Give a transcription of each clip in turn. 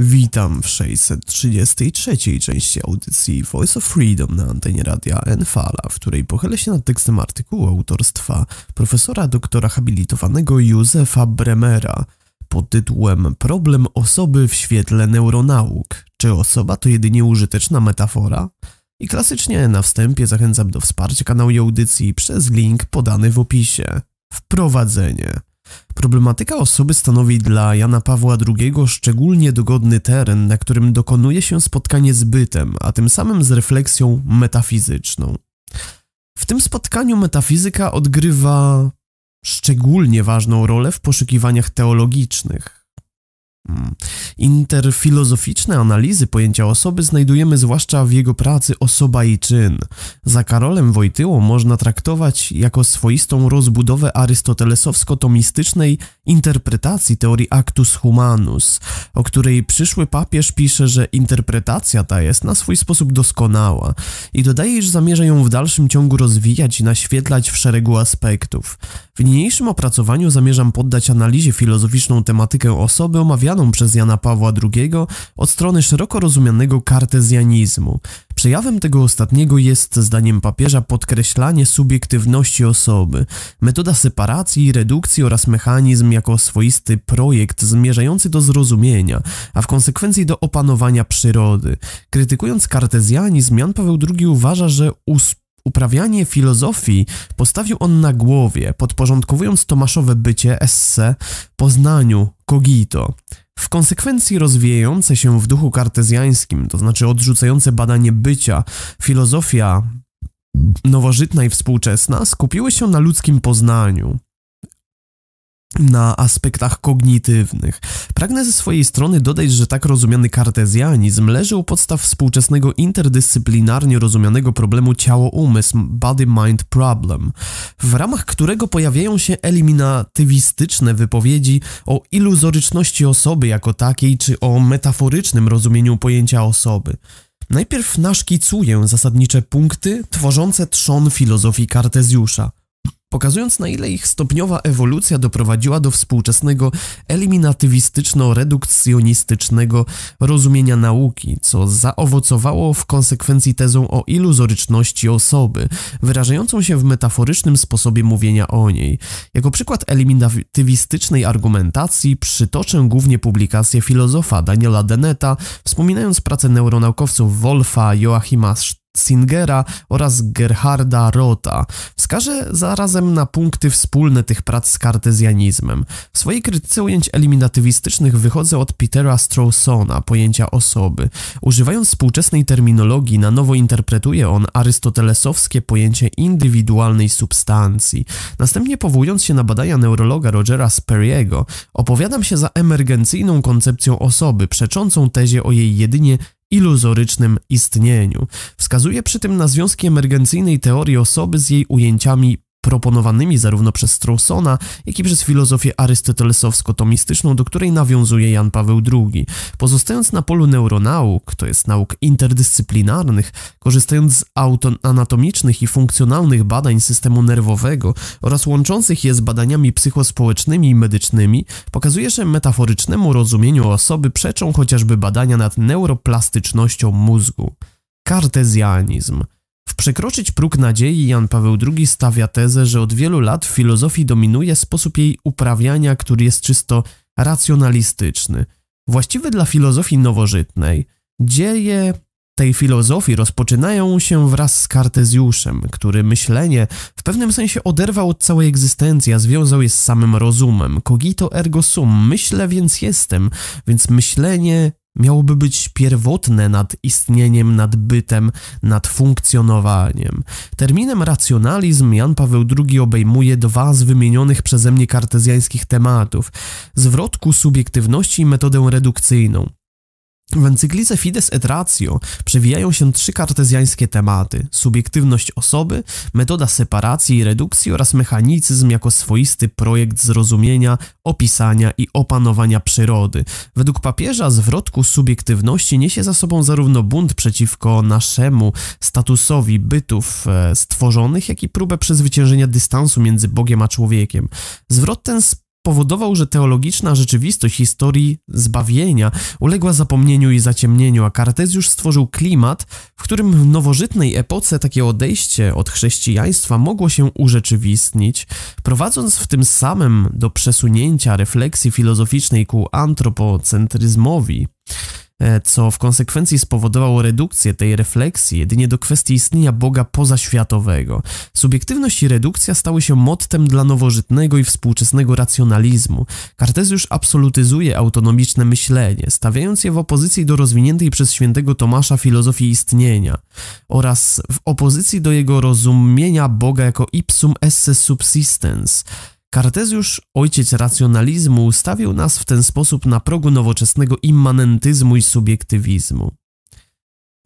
Witam w 633 części audycji Voice of Freedom na antenie radia Enfala, w której pochylę się nad tekstem artykułu autorstwa profesora doktora habilitowanego Józefa Bremera pod tytułem Problem osoby w świetle neuronauk. Czy osoba to jedynie użyteczna metafora? I klasycznie na wstępie zachęcam do wsparcia kanału i audycji przez link podany w opisie. Wprowadzenie. Problematyka osoby stanowi dla Jana Pawła II szczególnie dogodny teren, na którym dokonuje się spotkanie z bytem, a tym samym z refleksją metafizyczną. W tym spotkaniu metafizyka odgrywa szczególnie ważną rolę w poszukiwaniach teologicznych. Hmm. Interfilozoficzne analizy pojęcia osoby znajdujemy zwłaszcza w jego pracy Osoba i czyn. Za Karolem Wojtyłą można traktować jako swoistą rozbudowę arystotelesowsko-tomistycznej interpretacji teorii actus humanus, o której przyszły papież pisze, że interpretacja ta jest na swój sposób doskonała i dodaje, że zamierza ją w dalszym ciągu rozwijać i naświetlać w szeregu aspektów. W niniejszym opracowaniu zamierzam poddać analizie filozoficzną tematykę osoby omawianej przez Jana Pawła II od strony szeroko rozumianego kartezjanizmu. Przejawem tego ostatniego jest, zdaniem papieża, podkreślanie subiektywności osoby, metoda separacji i redukcji oraz mechanizm jako swoisty projekt zmierzający do zrozumienia, a w konsekwencji do opanowania przyrody. Krytykując kartezjanizm, Jan Paweł II uważa, że usp uprawianie filozofii postawił on na głowie, podporządkowując Tomaszowe bycie esse poznaniu cogito. W konsekwencji rozwijające się w duchu kartezjańskim, to znaczy odrzucające badanie bycia, filozofia nowożytna i współczesna skupiły się na ludzkim poznaniu, na aspektach kognitywnych. Pragnę ze swojej strony dodać, że tak rozumiany kartezjanizm leży u podstaw współczesnego interdyscyplinarnie rozumianego problemu ciało-umysł, body-mind problem, w ramach którego pojawiają się eliminatywistyczne wypowiedzi o iluzoryczności osoby jako takiej czy o metaforycznym rozumieniu pojęcia osoby. Najpierw naszkicuję zasadnicze punkty tworzące trzon filozofii kartezjusza – pokazując na ile ich stopniowa ewolucja doprowadziła do współczesnego eliminatywistyczno-redukcjonistycznego rozumienia nauki, co zaowocowało w konsekwencji tezą o iluzoryczności osoby, wyrażającą się w metaforycznym sposobie mówienia o niej. Jako przykład eliminatywistycznej argumentacji przytoczę głównie publikację filozofa Daniela Deneta, wspominając pracę neuronaukowców Wolfa, Joachima Singera oraz Gerharda Rota. Wskaże zarazem na punkty wspólne tych prac z kartezjanizmem. W swojej krytyce ujęć eliminatywistycznych wychodzę od Petera Strawsona, pojęcia osoby. Używając współczesnej terminologii, na nowo interpretuje on arystotelesowskie pojęcie indywidualnej substancji. Następnie powołując się na badania neurologa Rogera Sperry'ego, opowiadam się za emergencyjną koncepcją osoby, przeczącą tezie o jej jedynie iluzorycznym istnieniu. Wskazuje przy tym na związki emergencyjnej teorii osoby z jej ujęciami proponowanymi zarówno przez Strawsona, jak i przez filozofię arystotelesowsko-tomistyczną, do której nawiązuje Jan Paweł II. Pozostając na polu neuronauk, to jest nauk interdyscyplinarnych, korzystając z anatomicznych i funkcjonalnych badań systemu nerwowego oraz łączących je z badaniami psychospołecznymi i medycznymi, pokazuje, że metaforycznemu rozumieniu osoby przeczą chociażby badania nad neuroplastycznością mózgu. Kartezjanizm – przekroczyć próg nadziei Jan Paweł II stawia tezę, że od wielu lat w filozofii dominuje sposób jej uprawiania, który jest czysto racjonalistyczny, właściwy dla filozofii nowożytnej. Dzieje tej filozofii rozpoczynają się wraz z Kartezjuszem, który myślenie w pewnym sensie oderwał od całej egzystencji, a związał je z samym rozumem. Cogito ergo sum, myślę więc jestem, więc myślenie miałoby być pierwotne nad istnieniem, nad bytem, nad funkcjonowaniem. Terminem racjonalizm Jan Paweł II obejmuje dwa z wymienionych przeze mnie kartezjańskich tematów: zwrot subiektywności i metodę redukcyjną. W encyklice Fides et Ratio przewijają się trzy kartezjańskie tematy: subiektywność osoby, metoda separacji i redukcji oraz mechanicyzm jako swoisty projekt zrozumienia, opisania i opanowania przyrody. Według papieża zwrot ku subiektywności niesie za sobą zarówno bunt przeciwko naszemu statusowi bytów e, stworzonych, jak i próbę przezwyciężenia dystansu między Bogiem a człowiekiem. Zwrot ten sp powodował, że teologiczna rzeczywistość historii zbawienia uległa zapomnieniu i zaciemnieniu, a Kartezjusz stworzył klimat, w którym w nowożytnej epoce takie odejście od chrześcijaństwa mogło się urzeczywistnić, prowadząc w tym samym do przesunięcia refleksji filozoficznej ku antropocentryzmowi. E, co w konsekwencji spowodowało redukcję tej refleksji jedynie do kwestii istnienia Boga pozaświatowego. Subiektywność i redukcja stały się mottem dla nowożytnego i współczesnego racjonalizmu. Kartezjusz absolutyzuje autonomiczne myślenie, stawiając je w opozycji do rozwiniętej przez świętego Tomasza filozofii istnienia oraz w opozycji do jego rozumienia Boga jako ipsum esse subsistens – Kartezjusz, ojciec racjonalizmu, stawił nas w ten sposób na progu nowoczesnego immanentyzmu i subiektywizmu.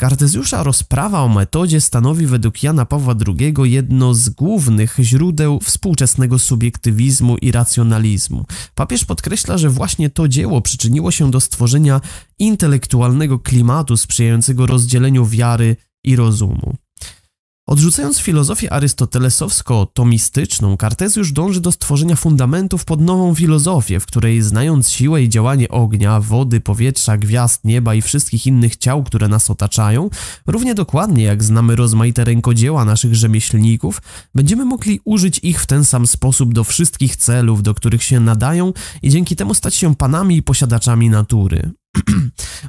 Kartezjusza rozprawa o metodzie stanowi według Jana Pawła II jedno z głównych źródeł współczesnego subiektywizmu i racjonalizmu. Papież podkreśla, że właśnie to dzieło przyczyniło się do stworzenia intelektualnego klimatu sprzyjającego rozdzieleniu wiary i rozumu. Odrzucając filozofię arystotelesowsko-tomistyczną, Kartezjusz dąży do stworzenia fundamentów pod nową filozofię, w której znając siłę i działanie ognia, wody, powietrza, gwiazd, nieba i wszystkich innych ciał, które nas otaczają, równie dokładnie jak znamy rozmaite rękodzieła naszych rzemieślników, będziemy mogli użyć ich w ten sam sposób do wszystkich celów, do których się nadają i dzięki temu stać się panami i posiadaczami natury.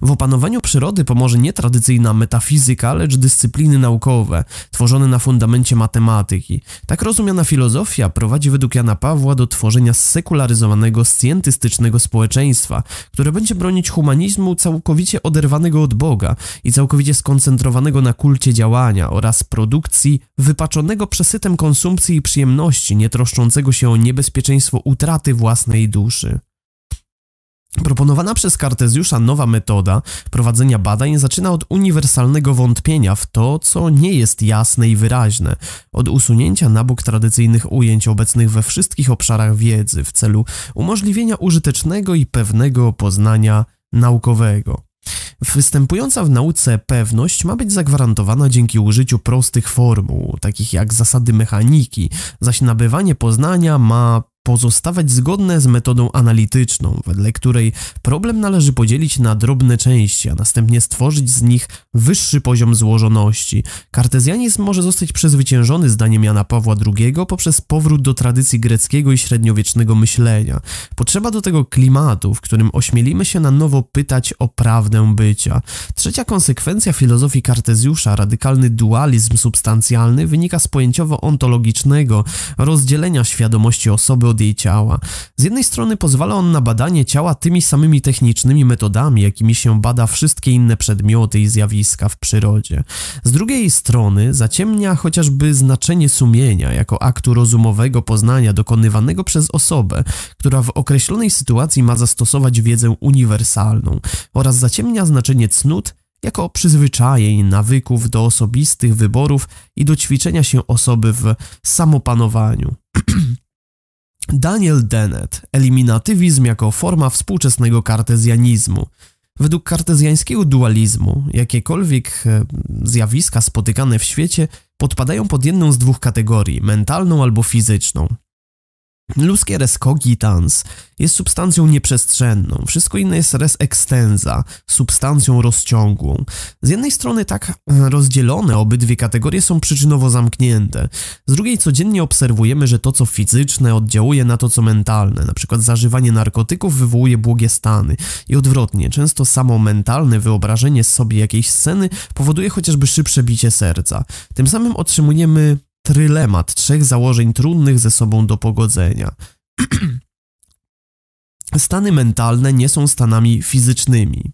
W opanowaniu przyrody pomoże nie tradycyjna metafizyka, lecz dyscypliny naukowe, tworzone na fundamencie matematyki. Tak rozumiana filozofia prowadzi według Jana Pawła do tworzenia sekularyzowanego, scjentystycznego społeczeństwa, które będzie bronić humanizmu całkowicie oderwanego od Boga i całkowicie skoncentrowanego na kulcie działania oraz produkcji wypaczonego przesytem konsumpcji i przyjemności, nie troszczącego się o niebezpieczeństwo utraty własnej duszy. Proponowana przez Kartezjusza nowa metoda prowadzenia badań zaczyna od uniwersalnego wątpienia w to, co nie jest jasne i wyraźne, od usunięcia na bok tradycyjnych ujęć obecnych we wszystkich obszarach wiedzy w celu umożliwienia użytecznego i pewnego poznania naukowego. Występująca w nauce pewność ma być zagwarantowana dzięki użyciu prostych formuł, takich jak zasady mechaniki, zaś nabywanie poznania ma pozostawać zgodne z metodą analityczną, wedle której problem należy podzielić na drobne części, a następnie stworzyć z nich wyższy poziom złożoności. Kartezjanizm może zostać przezwyciężony zdaniem Jana Pawła II poprzez powrót do tradycji greckiego i średniowiecznego myślenia. Potrzeba do tego klimatu, w którym ośmielimy się na nowo pytać o prawdę bycia. Trzecia konsekwencja filozofii Kartezjusza, radykalny dualizm substancjalny, wynika z pojęciowo-ontologicznego rozdzielenia świadomości osoby porody ciała. Z jednej strony pozwala on na badanie ciała tymi samymi technicznymi metodami, jakimi się bada wszystkie inne przedmioty i zjawiska w przyrodzie. Z drugiej strony zaciemnia chociażby znaczenie sumienia jako aktu rozumowego poznania dokonywanego przez osobę, która w określonej sytuacji ma zastosować wiedzę uniwersalną oraz zaciemnia znaczenie cnót jako przyzwyczajeń, nawyków do osobistych wyborów i do ćwiczenia się osoby w samopanowaniu. Daniel Dennett Eliminatywizm jako forma współczesnego kartezjanizmu. Według kartezjańskiego dualizmu, jakiekolwiek e, zjawiska spotykane w świecie podpadają pod jedną z dwóch kategorii mentalną albo fizyczną. Ludzkie res cogitans jest substancją nieprzestrzenną, wszystko inne jest res extensa, substancją rozciągłą. Z jednej strony tak e, rozdzielone obydwie kategorie są przyczynowo zamknięte, z drugiej codziennie obserwujemy, że to co fizyczne oddziałuje na to co mentalne, na przykład zażywanie narkotyków wywołuje błogie stany i odwrotnie, często samo mentalne wyobrażenie sobie jakiejś sceny powoduje chociażby szybsze bicie serca. Tym samym otrzymujemy trylemat trzech założeń trudnych ze sobą do pogodzenia. Stany mentalne nie są stanami fizycznymi.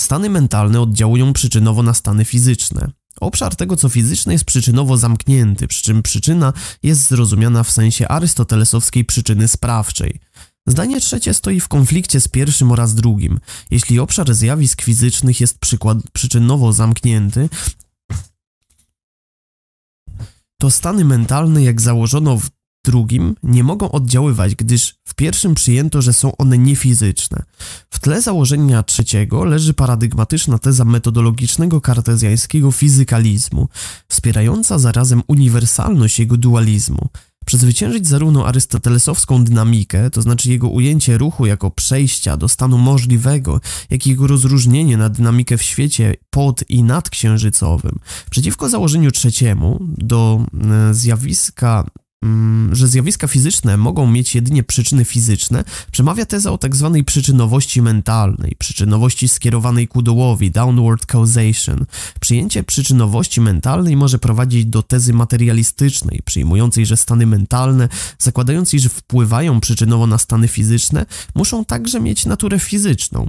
Stany mentalne oddziałują przyczynowo na stany fizyczne. Obszar tego, co fizyczne, jest przyczynowo zamknięty, przy czym przyczyna jest zrozumiana w sensie arystotelesowskiej przyczyny sprawczej. Zdanie trzecie stoi w konflikcie z pierwszym oraz drugim. Jeśli obszar zjawisk fizycznych jest przykład, przyczynowo zamknięty, to stany mentalne, jak założono w drugim, nie mogą oddziaływać, gdyż w pierwszym przyjęto, że są one niefizyczne. W tle założenia trzeciego leży paradygmatyczna teza metodologicznego kartezjańskiego fizykalizmu, wspierająca zarazem uniwersalność jego dualizmu – Przezwyciężyć zarówno arystotelesowską dynamikę, to znaczy jego ujęcie ruchu jako przejścia do stanu możliwego, jak i jego rozróżnienie na dynamikę w świecie pod i nadksiężycowym, przeciwko założeniu trzeciemu do e, zjawiska Mm, że zjawiska fizyczne mogą mieć jedynie przyczyny fizyczne, przemawia teza o tzw. Tak przyczynowości mentalnej, przyczynowości skierowanej ku dołowi, downward causation. Przyjęcie przyczynowości mentalnej może prowadzić do tezy materialistycznej, przyjmującej, że stany mentalne, zakładając, iż wpływają przyczynowo na stany fizyczne, muszą także mieć naturę fizyczną.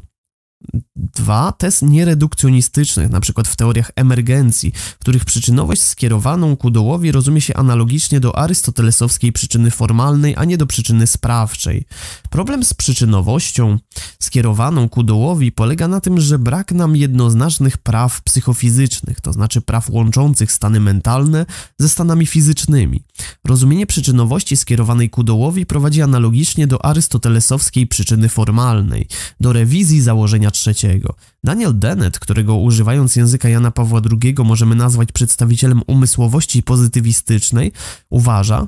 Dwa, test nieredukcjonistycznych, na przykład w teoriach emergencji, w których przyczynowość skierowaną ku dołowi rozumie się analogicznie do arystotelesowskiej przyczyny formalnej, a nie do przyczyny sprawczej. Problem z przyczynowością skierowaną ku dołowi polega na tym, że brak nam jednoznacznych praw psychofizycznych, to znaczy praw łączących stany mentalne ze stanami fizycznymi. Rozumienie przyczynowości skierowanej ku dołowi prowadzi analogicznie do arystotelesowskiej przyczyny formalnej, do rewizji założenia III. Daniel Dennett, którego używając języka Jana Pawła II możemy nazwać przedstawicielem umysłowości pozytywistycznej, uważa,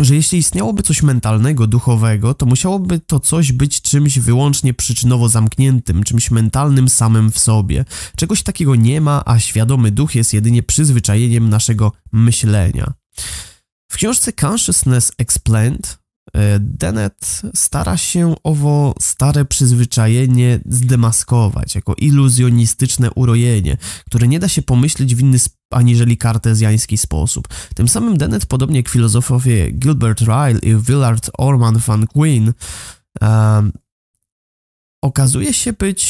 że jeśli istniałoby coś mentalnego, duchowego, to musiałoby to coś być czymś wyłącznie przyczynowo zamkniętym, czymś mentalnym samym w sobie. Czegoś takiego nie ma, a świadomy duch jest jedynie przyzwyczajeniem naszego myślenia. W książce Consciousness Explained E, Denet stara się owo stare przyzwyczajenie zdemaskować jako iluzjonistyczne urojenie, które nie da się pomyśleć w inny aniżeli kartezjański sposób. Tym samym Denet, podobnie jak filozofowie Gilbert Ryle i Willard Orman van Quinn, um, okazuje się być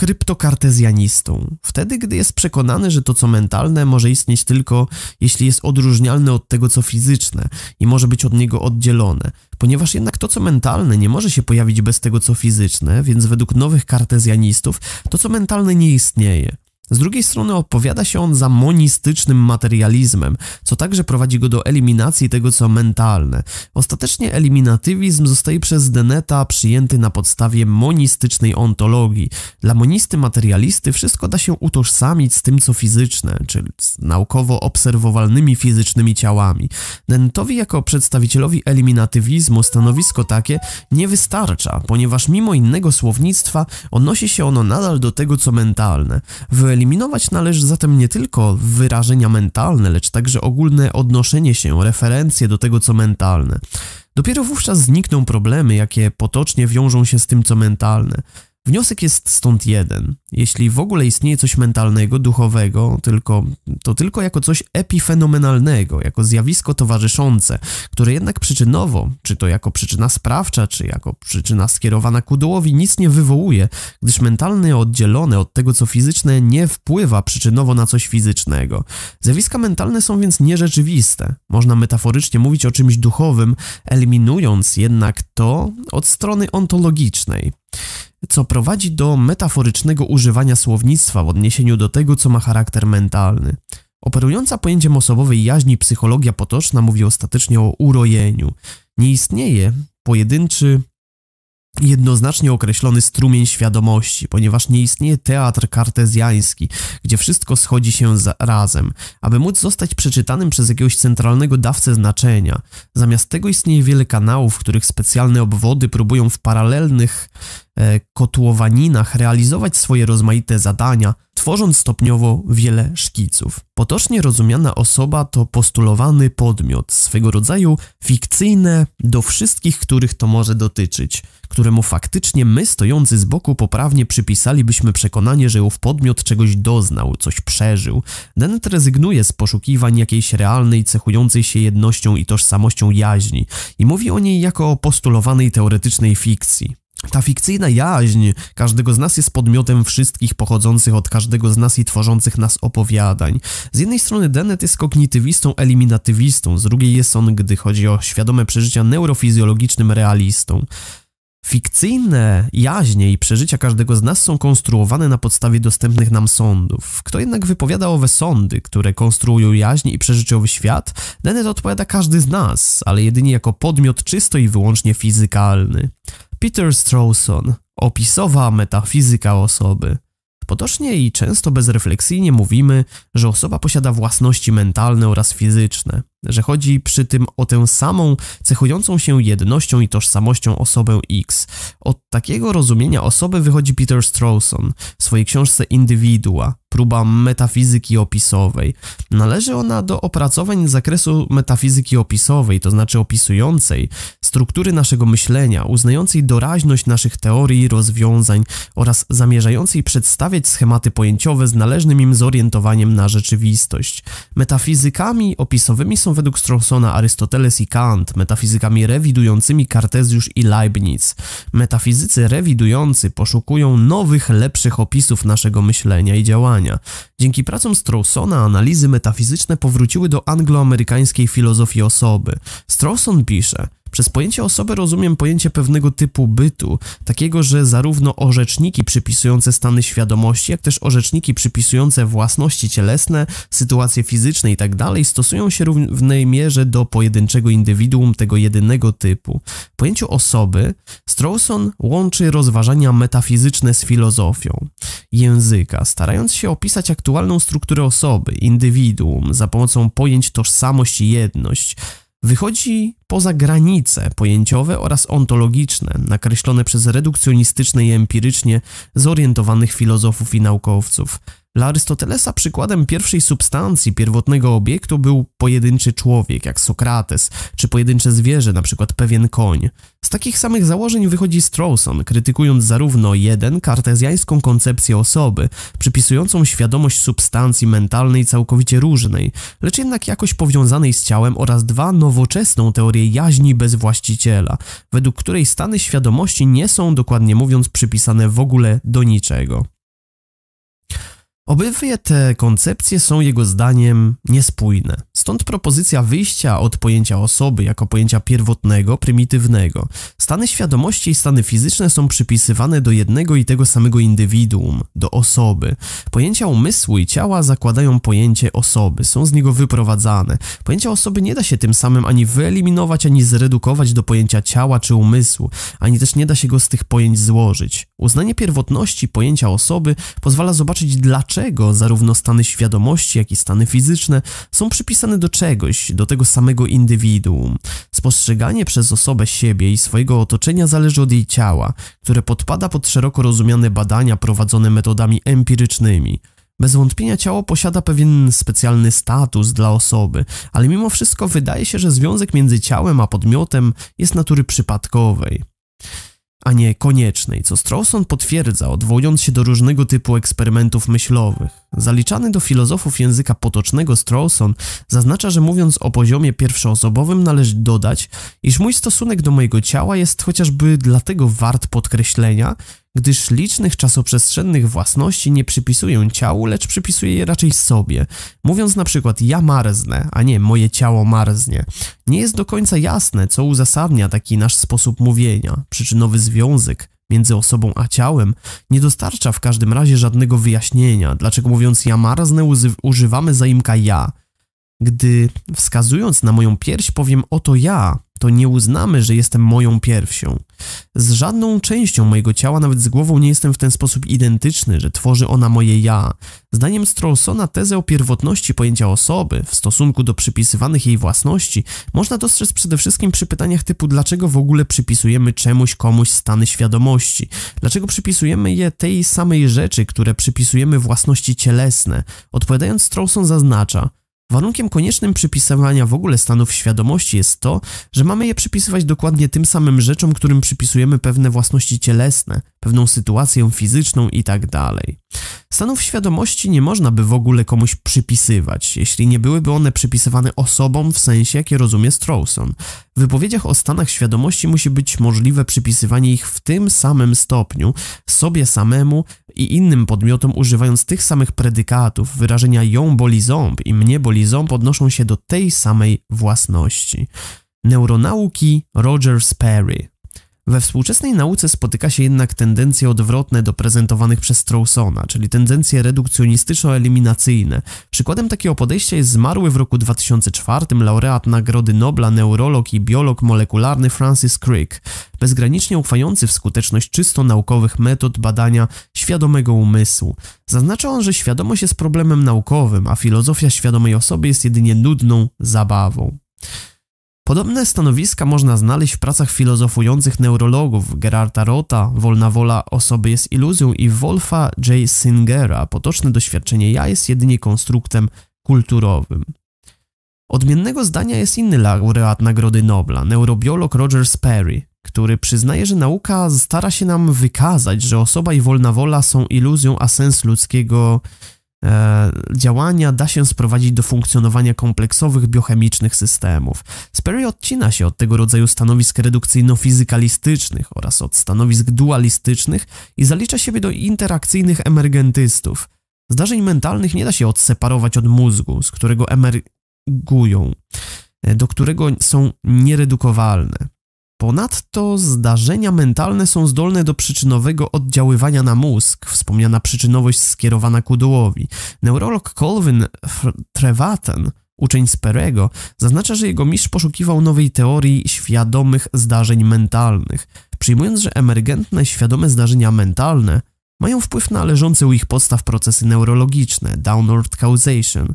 kryptokartezjanistą, wtedy gdy jest przekonany, że to co mentalne może istnieć tylko jeśli jest odróżnialne od tego co fizyczne i może być od niego oddzielone, ponieważ jednak to co mentalne nie może się pojawić bez tego co fizyczne, więc według nowych kartezjanistów to co mentalne nie istnieje. Z drugiej strony opowiada się on za monistycznym materializmem, co także prowadzi go do eliminacji tego, co mentalne. Ostatecznie eliminatywizm zostaje przez Deneta przyjęty na podstawie monistycznej ontologii. Dla monisty materialisty wszystko da się utożsamić z tym, co fizyczne, czyli z naukowo obserwowalnymi fizycznymi ciałami. Dentowi jako przedstawicielowi eliminatywizmu stanowisko takie nie wystarcza, ponieważ mimo innego słownictwa odnosi się ono nadal do tego, co mentalne. W Eliminować należy zatem nie tylko wyrażenia mentalne, lecz także ogólne odnoszenie się, referencje do tego, co mentalne. Dopiero wówczas znikną problemy, jakie potocznie wiążą się z tym, co mentalne. Wniosek jest stąd jeden. Jeśli w ogóle istnieje coś mentalnego, duchowego, tylko, to tylko jako coś epifenomenalnego, jako zjawisko towarzyszące, które jednak przyczynowo, czy to jako przyczyna sprawcza, czy jako przyczyna skierowana ku dołowi, nic nie wywołuje, gdyż mentalne oddzielone od tego, co fizyczne, nie wpływa przyczynowo na coś fizycznego. Zjawiska mentalne są więc nierzeczywiste. Można metaforycznie mówić o czymś duchowym, eliminując jednak to od strony ontologicznej co prowadzi do metaforycznego używania słownictwa w odniesieniu do tego, co ma charakter mentalny. Operująca pojęciem osobowej jaźni psychologia potoczna mówi ostatecznie o urojeniu. Nie istnieje pojedynczy jednoznacznie określony strumień świadomości, ponieważ nie istnieje teatr kartezjański, gdzie wszystko schodzi się razem, aby móc zostać przeczytanym przez jakiegoś centralnego dawcę znaczenia. Zamiast tego istnieje wiele kanałów, w których specjalne obwody próbują w paralelnych e, kotłowaninach realizować swoje rozmaite zadania, tworząc stopniowo wiele szkiców. Potocznie rozumiana osoba to postulowany podmiot, swego rodzaju fikcyjne do wszystkich, których to może dotyczyć – któremu faktycznie my stojący z boku poprawnie przypisalibyśmy przekonanie, że ów podmiot czegoś doznał, coś przeżył. Dennett rezygnuje z poszukiwań jakiejś realnej, cechującej się jednością i tożsamością jaźni i mówi o niej jako o postulowanej teoretycznej fikcji. Ta fikcyjna jaźń każdego z nas jest podmiotem wszystkich pochodzących od każdego z nas i tworzących nas opowiadań. Z jednej strony Dennett jest kognitywistą, eliminatywistą, z drugiej jest on, gdy chodzi o świadome przeżycia, neurofizjologicznym realistą. Fikcyjne jaźnie i przeżycia każdego z nas są konstruowane na podstawie dostępnych nam sądów. Kto jednak wypowiada owe sądy, które konstruują jaźnie i przeżyciowy świat, na to odpowiada każdy z nas, ale jedynie jako podmiot czysto i wyłącznie fizykalny. Peter Strawson, opisowa metafizyka osoby. Potocznie i często bezrefleksyjnie mówimy, że osoba posiada własności mentalne oraz fizyczne że chodzi przy tym o tę samą, cechującą się jednością i tożsamością osobę X. Od takiego rozumienia osoby wychodzi Peter Strawson w swojej książce Indywidua, próba metafizyki opisowej. Należy ona do opracowań z zakresu metafizyki opisowej, to znaczy opisującej struktury naszego myślenia, uznającej doraźność naszych teorii i rozwiązań oraz zamierzającej przedstawiać schematy pojęciowe z należnym im zorientowaniem na rzeczywistość. Metafizykami opisowymi są są według Strawsona Arystoteles i Kant, metafizykami rewidującymi Kartezjusz i Leibniz. Metafizycy rewidujący poszukują nowych, lepszych opisów naszego myślenia i działania. Dzięki pracom Strawsona analizy metafizyczne powróciły do angloamerykańskiej filozofii osoby. Strawson pisze – przez pojęcie osoby rozumiem pojęcie pewnego typu bytu, takiego, że zarówno orzeczniki przypisujące stany świadomości, jak też orzeczniki przypisujące własności cielesne, sytuacje fizyczne itd. Tak stosują się równej mierze do pojedynczego indywiduum tego jedynego typu. W pojęciu osoby Strawson łączy rozważania metafizyczne z filozofią języka, starając się opisać aktualną strukturę osoby, indywiduum, za pomocą pojęć tożsamość i jedność wychodzi poza granice pojęciowe oraz ontologiczne, nakreślone przez redukcjonistyczne i empirycznie zorientowanych filozofów i naukowców. Dla Arystotelesa przykładem pierwszej substancji pierwotnego obiektu był pojedynczy człowiek, jak Sokrates, czy pojedyncze zwierzę, na przykład pewien koń. Z takich samych założeń wychodzi Strawson, krytykując zarówno jeden kartezjańską koncepcję osoby, przypisującą świadomość substancji mentalnej całkowicie różnej, lecz jednak jakoś powiązanej z ciałem oraz dwa nowoczesną teorię jaźni bez właściciela, według której stany świadomości nie są dokładnie mówiąc przypisane w ogóle do niczego. Obydwie te koncepcje są jego zdaniem niespójne. Stąd propozycja wyjścia od pojęcia osoby jako pojęcia pierwotnego, prymitywnego. Stany świadomości i stany fizyczne są przypisywane do jednego i tego samego indywiduum, do osoby. Pojęcia umysłu i ciała zakładają pojęcie osoby, są z niego wyprowadzane. Pojęcia osoby nie da się tym samym ani wyeliminować, ani zredukować do pojęcia ciała czy umysłu, ani też nie da się go z tych pojęć złożyć. Uznanie pierwotności pojęcia osoby pozwala zobaczyć dlaczego dlaczego zarówno stany świadomości, jak i stany fizyczne są przypisane do czegoś, do tego samego indywiduum. Spostrzeganie przez osobę siebie i swojego otoczenia zależy od jej ciała, które podpada pod szeroko rozumiane badania prowadzone metodami empirycznymi. Bez wątpienia ciało posiada pewien specjalny status dla osoby, ale mimo wszystko wydaje się, że związek między ciałem a podmiotem jest natury przypadkowej a nie koniecznej, co Strawson potwierdza, odwołując się do różnego typu eksperymentów myślowych. Zaliczany do filozofów języka potocznego Strawson zaznacza, że mówiąc o poziomie pierwszoosobowym należy dodać, iż mój stosunek do mojego ciała jest chociażby dlatego wart podkreślenia, gdyż licznych czasoprzestrzennych własności nie przypisuję ciału, lecz przypisuję je raczej sobie. Mówiąc na przykład ja marznę, a nie moje ciało marznie, nie jest do końca jasne, co uzasadnia taki nasz sposób mówienia. Przyczynowy związek między osobą a ciałem nie dostarcza w każdym razie żadnego wyjaśnienia, dlaczego mówiąc ja marznę używamy zaimka ja. Gdy wskazując na moją pierś powiem oto ja, to nie uznamy, że jestem moją piersią. Z żadną częścią mojego ciała, nawet z głową, nie jestem w ten sposób identyczny, że tworzy ona moje ja. Zdaniem Strawsona tezę o pierwotności pojęcia osoby w stosunku do przypisywanych jej własności można dostrzec przede wszystkim przy pytaniach typu dlaczego w ogóle przypisujemy czemuś komuś stany świadomości, dlaczego przypisujemy je tej samej rzeczy, które przypisujemy własności cielesne. Odpowiadając Strawson zaznacza, Warunkiem koniecznym przypisywania w ogóle stanów świadomości jest to, że mamy je przypisywać dokładnie tym samym rzeczom, którym przypisujemy pewne własności cielesne, pewną sytuację fizyczną itd. Tak stanów świadomości nie można by w ogóle komuś przypisywać, jeśli nie byłyby one przypisywane osobom w sensie, jakie rozumie Strawson. W wypowiedziach o stanach świadomości musi być możliwe przypisywanie ich w tym samym stopniu, sobie samemu, i innym podmiotom używając tych samych predykatów, wyrażenia ją boli ząb i mnie boli ząb odnoszą się do tej samej własności. Neuronauki Rogers Perry we współczesnej nauce spotyka się jednak tendencje odwrotne do prezentowanych przez Strawsona, czyli tendencje redukcjonistyczno-eliminacyjne. Przykładem takiego podejścia jest zmarły w roku 2004 laureat Nagrody Nobla neurolog i biolog molekularny Francis Crick, bezgranicznie ufający w skuteczność czysto naukowych metod badania świadomego umysłu. Zaznacza on, że świadomość jest problemem naukowym, a filozofia świadomej osoby jest jedynie nudną zabawą. Podobne stanowiska można znaleźć w pracach filozofujących neurologów Gerarda Rota, Wolna wola osoby jest iluzją i Wolfa J. Singera, potoczne doświadczenie ja jest jedynie konstruktem kulturowym. Odmiennego zdania jest inny laureat Nagrody Nobla, neurobiolog Roger Sperry, który przyznaje, że nauka stara się nam wykazać, że osoba i wolna wola są iluzją, a sens ludzkiego E, działania da się sprowadzić do funkcjonowania kompleksowych biochemicznych systemów. Sperry odcina się od tego rodzaju stanowisk redukcyjno-fizykalistycznych oraz od stanowisk dualistycznych i zalicza siebie do interakcyjnych emergentystów. Zdarzeń mentalnych nie da się odseparować od mózgu, z którego emergują, e, do którego są nieredukowalne. Ponadto zdarzenia mentalne są zdolne do przyczynowego oddziaływania na mózg, wspomniana przyczynowość skierowana ku dołowi. Neurolog Colvin Trevaten, uczeń Sperego, zaznacza, że jego mistrz poszukiwał nowej teorii świadomych zdarzeń mentalnych, przyjmując, że emergentne świadome zdarzenia mentalne mają wpływ na leżące u ich podstaw procesy neurologiczne, downward causation.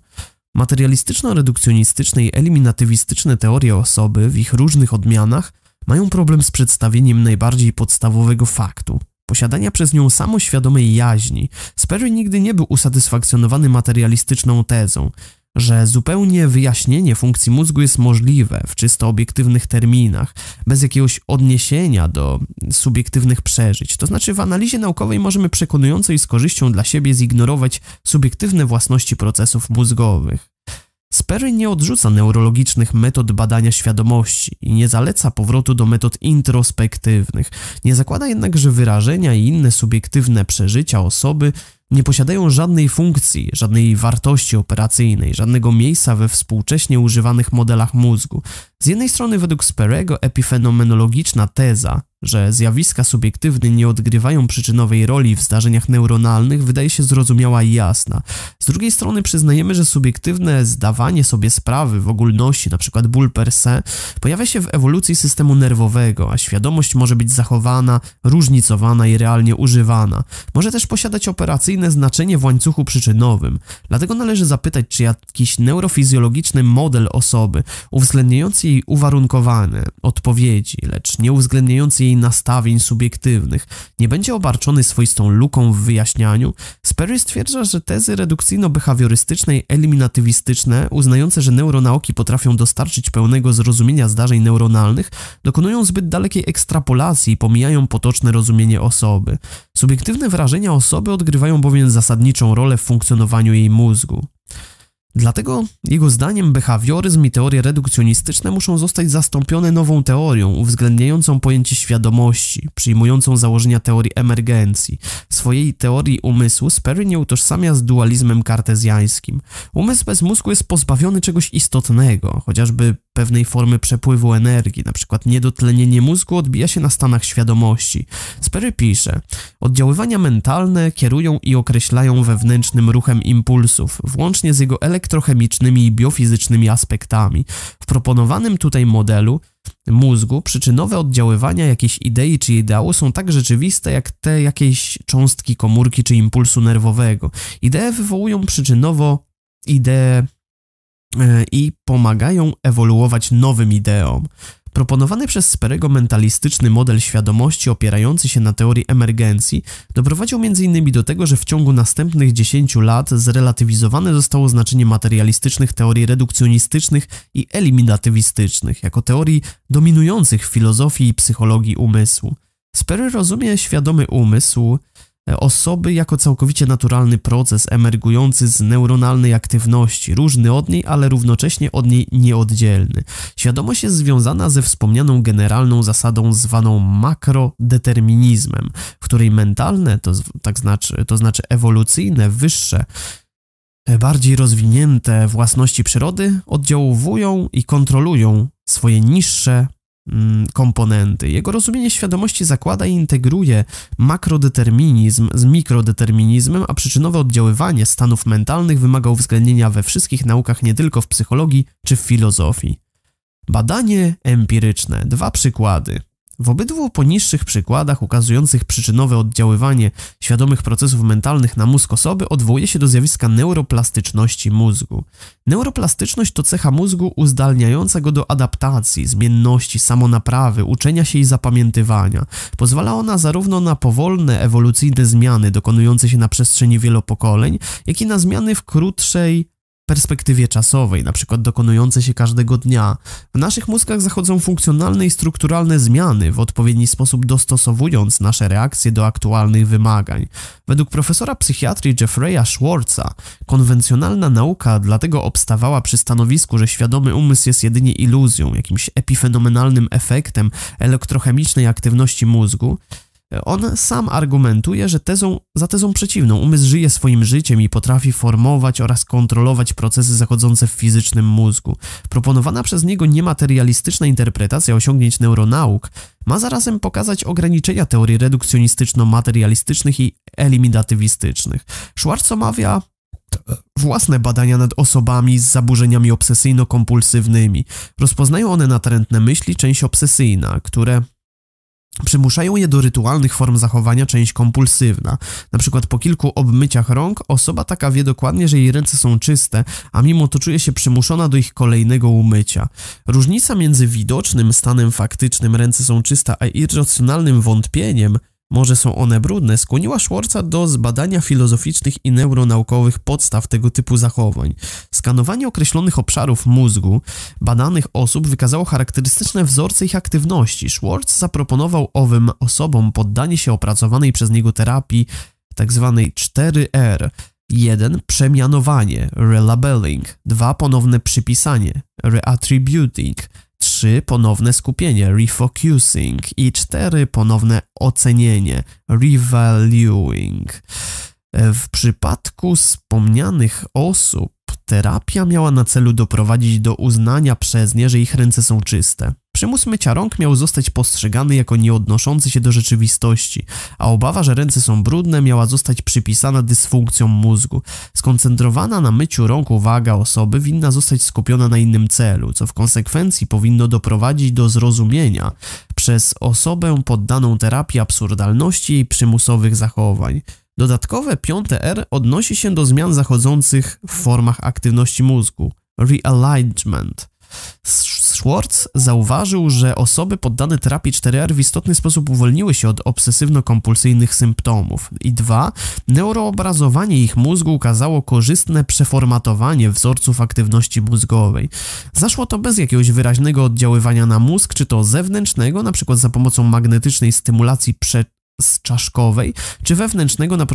Materialistyczno-redukcjonistyczne i eliminatywistyczne teorie osoby w ich różnych odmianach mają problem z przedstawieniem najbardziej podstawowego faktu posiadania przez nią samoświadomej jaźni. Sperry nigdy nie był usatysfakcjonowany materialistyczną tezą, że zupełnie wyjaśnienie funkcji mózgu jest możliwe w czysto obiektywnych terminach, bez jakiegoś odniesienia do subiektywnych przeżyć. To znaczy w analizie naukowej możemy przekonująco i z korzyścią dla siebie zignorować subiektywne własności procesów mózgowych. Sperry nie odrzuca neurologicznych metod badania świadomości i nie zaleca powrotu do metod introspektywnych. Nie zakłada jednak, że wyrażenia i inne subiektywne przeżycia osoby nie posiadają żadnej funkcji, żadnej wartości operacyjnej, żadnego miejsca we współcześnie używanych modelach mózgu. Z jednej strony według Sperego epifenomenologiczna teza, że zjawiska subiektywne nie odgrywają przyczynowej roli w zdarzeniach neuronalnych wydaje się zrozumiała i jasna. Z drugiej strony przyznajemy, że subiektywne zdawanie sobie sprawy w ogólności, np. ból per se, pojawia się w ewolucji systemu nerwowego, a świadomość może być zachowana, różnicowana i realnie używana. Może też posiadać operacyjne znaczenie w łańcuchu przyczynowym. Dlatego należy zapytać, czy jakiś neurofizjologiczny model osoby, uwzględniający jej uwarunkowane odpowiedzi, lecz nie uwzględniający jej nastawień subiektywnych, nie będzie obarczony swoistą luką w wyjaśnianiu, Sperry stwierdza, że tezy redukcyjno-behawiorystyczne i eliminatywistyczne, uznające, że neuronauki potrafią dostarczyć pełnego zrozumienia zdarzeń neuronalnych, dokonują zbyt dalekiej ekstrapolacji i pomijają potoczne rozumienie osoby. Subiektywne wrażenia osoby odgrywają bowiem zasadniczą rolę w funkcjonowaniu jej mózgu. Dlatego jego zdaniem behawioryzm i teorie redukcjonistyczne muszą zostać zastąpione nową teorią uwzględniającą pojęcie świadomości, przyjmującą założenia teorii emergencji. Swojej teorii umysłu Sperry nie utożsamia z dualizmem kartezjańskim. Umysł bez mózgu jest pozbawiony czegoś istotnego, chociażby pewnej formy przepływu energii, np. niedotlenienie mózgu odbija się na stanach świadomości. Sperry pisze, oddziaływania mentalne kierują i określają wewnętrznym ruchem impulsów, włącznie z jego elektrycznym elektrochemicznymi i biofizycznymi aspektami. W proponowanym tutaj modelu mózgu przyczynowe oddziaływania jakiejś idei czy ideału są tak rzeczywiste jak te jakiejś cząstki komórki czy impulsu nerwowego. Idee wywołują przyczynowo idee e, i pomagają ewoluować nowym ideom. Proponowany przez Sperego mentalistyczny model świadomości opierający się na teorii emergencji doprowadził m.in. do tego, że w ciągu następnych 10 lat zrelatywizowane zostało znaczenie materialistycznych teorii redukcjonistycznych i eliminatywistycznych jako teorii dominujących w filozofii i psychologii umysłu. Sperry rozumie świadomy umysł osoby jako całkowicie naturalny proces emergujący z neuronalnej aktywności, różny od niej, ale równocześnie od niej nieoddzielny. Świadomość jest związana ze wspomnianą generalną zasadą zwaną makrodeterminizmem, w której mentalne, to, tak znaczy, to znaczy ewolucyjne, wyższe, bardziej rozwinięte własności przyrody oddziałują i kontrolują swoje niższe, Mm, komponenty. Jego rozumienie świadomości zakłada i integruje makrodeterminizm z mikrodeterminizmem, a przyczynowe oddziaływanie stanów mentalnych wymaga uwzględnienia we wszystkich naukach, nie tylko w psychologii czy w filozofii. Badanie empiryczne. Dwa przykłady. W obydwu poniższych przykładach ukazujących przyczynowe oddziaływanie świadomych procesów mentalnych na mózg osoby odwołuje się do zjawiska neuroplastyczności mózgu. Neuroplastyczność to cecha mózgu uzdalniająca go do adaptacji, zmienności, samonaprawy, uczenia się i zapamiętywania. Pozwala ona zarówno na powolne ewolucyjne zmiany dokonujące się na przestrzeni wielu pokoleń, jak i na zmiany w krótszej perspektywie czasowej, na przykład dokonujące się każdego dnia. W naszych mózgach zachodzą funkcjonalne i strukturalne zmiany w odpowiedni sposób dostosowując nasze reakcje do aktualnych wymagań. Według profesora psychiatrii Jeffreya Schwartza, konwencjonalna nauka dlatego obstawała przy stanowisku, że świadomy umysł jest jedynie iluzją, jakimś epifenomenalnym efektem elektrochemicznej aktywności mózgu, E, on sam argumentuje, że tezą, za tezą przeciwną umysł żyje swoim życiem i potrafi formować oraz kontrolować procesy zachodzące w fizycznym mózgu. Proponowana przez niego niematerialistyczna interpretacja osiągnięć neuronauk ma zarazem pokazać ograniczenia teorii redukcjonistyczno-materialistycznych i eliminatywistycznych. Schwartz omawia e, własne badania nad osobami z zaburzeniami obsesyjno-kompulsywnymi. Rozpoznają one natrętne myśli, część obsesyjna, które Przymuszają je do rytualnych form zachowania część kompulsywna. Na przykład po kilku obmyciach rąk osoba taka wie dokładnie, że jej ręce są czyste, a mimo to czuje się przymuszona do ich kolejnego umycia. Różnica między widocznym stanem faktycznym ręce są czyste, a irracjonalnym wątpieniem – może są one brudne, skłoniła Schwarza do zbadania filozoficznych i neuronaukowych podstaw tego typu zachowań. Skanowanie określonych obszarów mózgu badanych osób wykazało charakterystyczne wzorce ich aktywności. Schwartz zaproponował owym osobom poddanie się opracowanej przez niego terapii tzw. 4R 1. Przemianowanie, relabeling. 2. Ponowne przypisanie, reattributing. 3. Ponowne skupienie, refocusing. I 4. Ponowne ocenienie, revaluing. W przypadku wspomnianych osób terapia miała na celu doprowadzić do uznania przez nie, że ich ręce są czyste. Przymus mycia rąk miał zostać postrzegany jako nieodnoszący się do rzeczywistości, a obawa, że ręce są brudne miała zostać przypisana dysfunkcjom mózgu. Skoncentrowana na myciu rąk uwaga osoby winna zostać skupiona na innym celu, co w konsekwencji powinno doprowadzić do zrozumienia przez osobę poddaną terapii absurdalności i przymusowych zachowań. Dodatkowe piąte R odnosi się do zmian zachodzących w formach aktywności mózgu. Realignment Schwartz zauważył, że osoby poddane terapii 4R w istotny sposób uwolniły się od obsesywno-kompulsyjnych symptomów. I dwa, neuroobrazowanie ich mózgu ukazało korzystne przeformatowanie wzorców aktywności mózgowej. Zaszło to bez jakiegoś wyraźnego oddziaływania na mózg, czy to zewnętrznego, np. za pomocą magnetycznej stymulacji prze z czaszkowej, czy wewnętrznego na,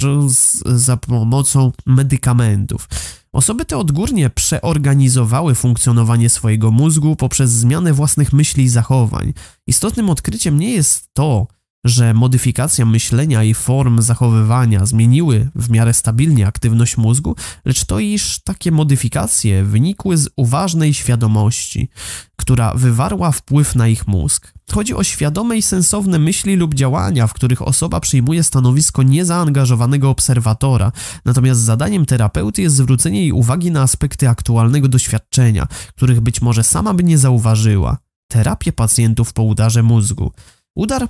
za pomocą medykamentów. Osoby te odgórnie przeorganizowały funkcjonowanie swojego mózgu poprzez zmianę własnych myśli i zachowań. Istotnym odkryciem nie jest to, że modyfikacja myślenia i form zachowywania zmieniły w miarę stabilnie aktywność mózgu, lecz to iż takie modyfikacje wynikły z uważnej świadomości, która wywarła wpływ na ich mózg. Chodzi o świadome i sensowne myśli lub działania, w których osoba przyjmuje stanowisko niezaangażowanego obserwatora, natomiast zadaniem terapeuty jest zwrócenie jej uwagi na aspekty aktualnego doświadczenia, których być może sama by nie zauważyła. Terapię pacjentów po udarze mózgu. Udar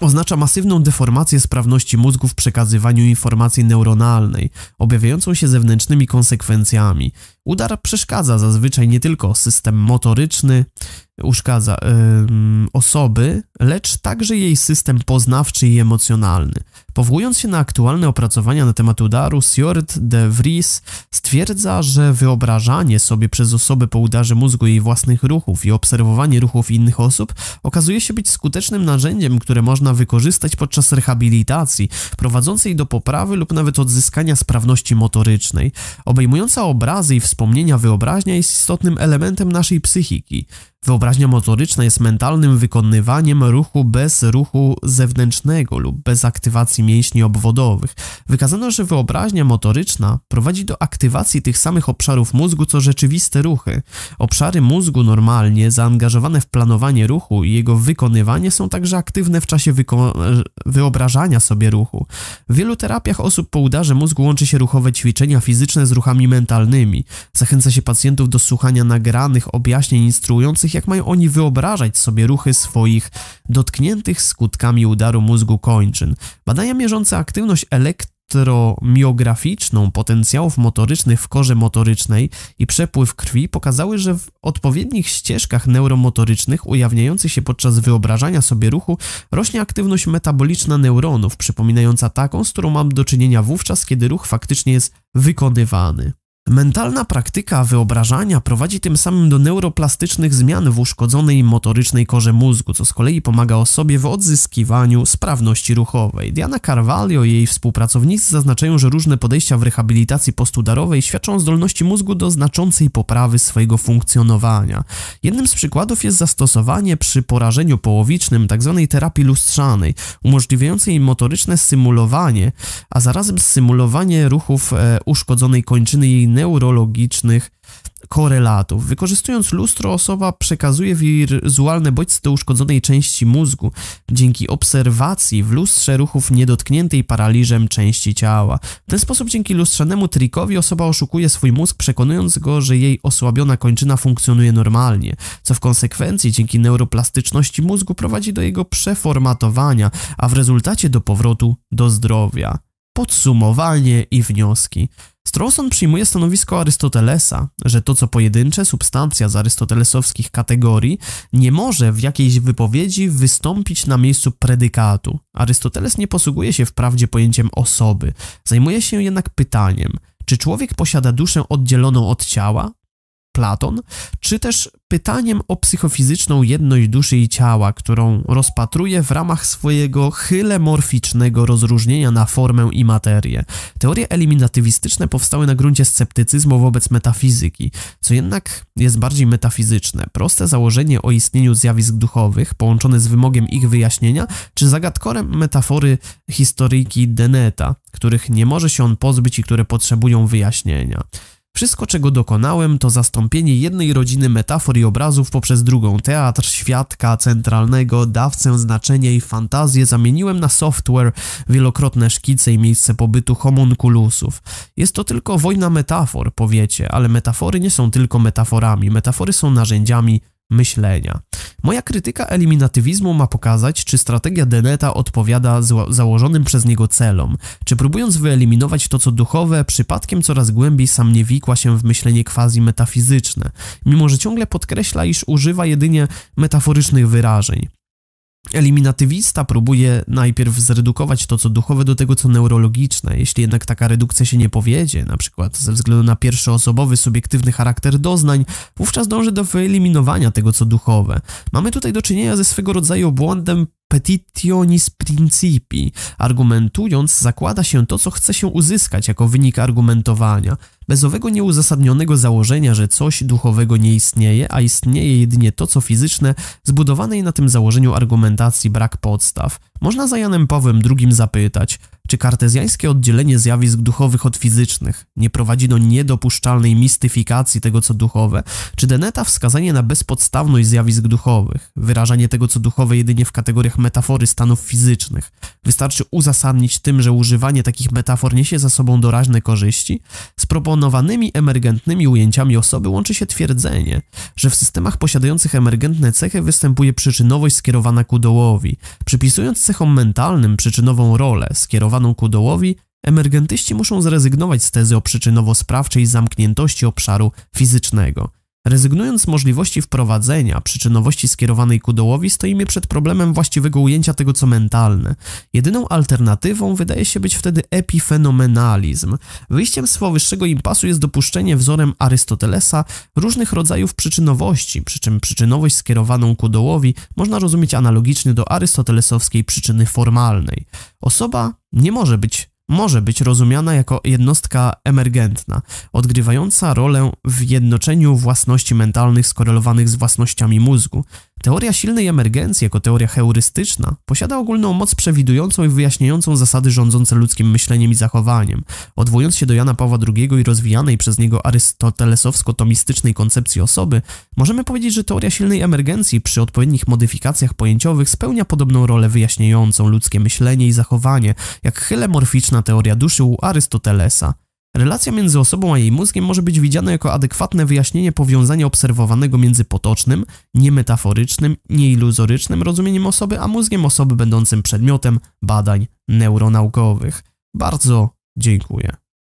Oznacza masywną deformację sprawności mózgu w przekazywaniu informacji neuronalnej, objawiającą się zewnętrznymi konsekwencjami. Udar przeszkadza zazwyczaj nie tylko system motoryczny, uszkadza osoby, lecz także jej system poznawczy i emocjonalny. Powołując się na aktualne opracowania na temat udaru, Sjord de Vries stwierdza, że wyobrażanie sobie przez osobę po udarze mózgu jej własnych ruchów i obserwowanie ruchów innych osób okazuje się być skutecznym narzędziem, które można wykorzystać podczas rehabilitacji, prowadzącej do poprawy lub nawet odzyskania sprawności motorycznej. Obejmująca obrazy i wspomnienia wyobraźnia jest istotnym elementem naszej psychiki. Wyobraźnia motoryczna jest mentalnym wykonywaniem ruchu bez ruchu zewnętrznego lub bez aktywacji mięśni obwodowych. Wykazano, że wyobraźnia motoryczna prowadzi do aktywacji tych samych obszarów mózgu co rzeczywiste ruchy. Obszary mózgu normalnie zaangażowane w planowanie ruchu i jego wykonywanie są także aktywne w czasie wyobrażania sobie ruchu. W wielu terapiach osób po udarze mózgu łączy się ruchowe ćwiczenia fizyczne z ruchami mentalnymi. Zachęca się pacjentów do słuchania nagranych objaśnień instruujących jak mają oni wyobrażać sobie ruchy swoich dotkniętych skutkami udaru mózgu kończyn. Badania mierzące aktywność elektromiograficzną potencjałów motorycznych w korze motorycznej i przepływ krwi pokazały, że w odpowiednich ścieżkach neuromotorycznych ujawniających się podczas wyobrażania sobie ruchu rośnie aktywność metaboliczna neuronów, przypominająca taką, z którą mam do czynienia wówczas, kiedy ruch faktycznie jest wykonywany. Mentalna praktyka wyobrażania prowadzi tym samym do neuroplastycznych zmian w uszkodzonej motorycznej korze mózgu, co z kolei pomaga osobie w odzyskiwaniu sprawności ruchowej. Diana Carvalho i jej współpracownicy zaznaczają, że różne podejścia w rehabilitacji postudarowej świadczą o zdolności mózgu do znaczącej poprawy swojego funkcjonowania. Jednym z przykładów jest zastosowanie przy porażeniu połowicznym tzw. terapii lustrzanej, umożliwiającej motoryczne symulowanie, a zarazem symulowanie ruchów e, uszkodzonej kończyny jej neurologicznych korelatów. Wykorzystując lustro, osoba przekazuje wizualne bodźce do uszkodzonej części mózgu dzięki obserwacji w lustrze ruchów niedotkniętej paraliżem części ciała. W ten sposób dzięki lustrzanemu trikowi osoba oszukuje swój mózg, przekonując go, że jej osłabiona kończyna funkcjonuje normalnie, co w konsekwencji dzięki neuroplastyczności mózgu prowadzi do jego przeformatowania, a w rezultacie do powrotu do zdrowia podsumowanie i wnioski. Strawson przyjmuje stanowisko Arystotelesa, że to co pojedyncze substancja z arystotelesowskich kategorii nie może w jakiejś wypowiedzi wystąpić na miejscu predykatu. Arystoteles nie posługuje się wprawdzie pojęciem osoby, zajmuje się jednak pytaniem, czy człowiek posiada duszę oddzieloną od ciała, Platon, czy też pytaniem o psychofizyczną jedność duszy i ciała, którą rozpatruje w ramach swojego chylemorficznego rozróżnienia na formę i materię. Teorie eliminatywistyczne powstały na gruncie sceptycyzmu wobec metafizyki, co jednak jest bardziej metafizyczne. Proste założenie o istnieniu zjawisk duchowych, połączone z wymogiem ich wyjaśnienia, czy zagadkorem metafory historyjki Deneta, których nie może się on pozbyć i które potrzebują wyjaśnienia. Wszystko, czego dokonałem, to zastąpienie jednej rodziny metafor i obrazów poprzez drugą. Teatr, świadka centralnego, dawcę znaczenia i fantazję zamieniłem na software, wielokrotne szkice i miejsce pobytu homunculusów. Jest to tylko wojna metafor, powiecie, ale metafory nie są tylko metaforami. Metafory są narzędziami myślenia. Moja krytyka eliminatywizmu ma pokazać, czy strategia Deneta odpowiada założonym przez niego celom, czy próbując wyeliminować to, co duchowe, przypadkiem coraz głębiej sam nie wikła się w myślenie quasi-metafizyczne, mimo że ciągle podkreśla, iż używa jedynie metaforycznych wyrażeń. Eliminatywista próbuje najpierw zredukować to, co duchowe, do tego, co neurologiczne. Jeśli jednak taka redukcja się nie powiedzie, na przykład ze względu na pierwszoosobowy, subiektywny charakter doznań, wówczas dąży do wyeliminowania tego, co duchowe. Mamy tutaj do czynienia ze swego rodzaju błądem petitionis principi. Argumentując, zakłada się to, co chce się uzyskać jako wynik argumentowania, bez owego nieuzasadnionego założenia, że coś duchowego nie istnieje, a istnieje jedynie to, co fizyczne, zbudowanej na tym założeniu argumentacji brak podstaw. Można za Janem Pawłem II zapytać, czy kartezjańskie oddzielenie zjawisk duchowych od fizycznych nie prowadzi do niedopuszczalnej mistyfikacji tego, co duchowe? Czy Deneta wskazanie na bezpodstawność zjawisk duchowych, wyrażanie tego, co duchowe jedynie w kategoriach metafory stanów fizycznych, wystarczy uzasadnić tym, że używanie takich metafor niesie za sobą doraźne korzyści? Z proponowanymi emergentnymi ujęciami osoby łączy się twierdzenie, że w systemach posiadających emergentne cechy występuje przyczynowość skierowana ku dołowi, przypisując cechom mentalnym przyczynową rolę skierowaną panu Kudołowi, emergentyści muszą zrezygnować z tezy o przyczynowo-sprawczej zamkniętości obszaru fizycznego Rezygnując z możliwości wprowadzenia przyczynowości skierowanej ku dołowi, stoimy przed problemem właściwego ujęcia tego, co mentalne. Jedyną alternatywą wydaje się być wtedy epifenomenalizm. Wyjściem z powyższego impasu jest dopuszczenie wzorem Arystotelesa różnych rodzajów przyczynowości, przy czym przyczynowość skierowaną ku dołowi można rozumieć analogicznie do arystotelesowskiej przyczyny formalnej. Osoba nie może być może być rozumiana jako jednostka emergentna, odgrywająca rolę w jednoczeniu własności mentalnych skorelowanych z własnościami mózgu, Teoria silnej emergencji jako teoria heurystyczna posiada ogólną moc przewidującą i wyjaśniającą zasady rządzące ludzkim myśleniem i zachowaniem. Odwołując się do Jana Pawła II i rozwijanej przez niego arystotelesowsko-tomistycznej koncepcji osoby, możemy powiedzieć, że teoria silnej emergencji przy odpowiednich modyfikacjach pojęciowych spełnia podobną rolę wyjaśniającą ludzkie myślenie i zachowanie, jak chylemorficzna teoria duszy u Arystotelesa. Relacja między osobą a jej mózgiem może być widziana jako adekwatne wyjaśnienie powiązania obserwowanego między potocznym, niemetaforycznym, nieiluzorycznym rozumieniem osoby, a mózgiem osoby będącym przedmiotem badań neuronaukowych. Bardzo dziękuję.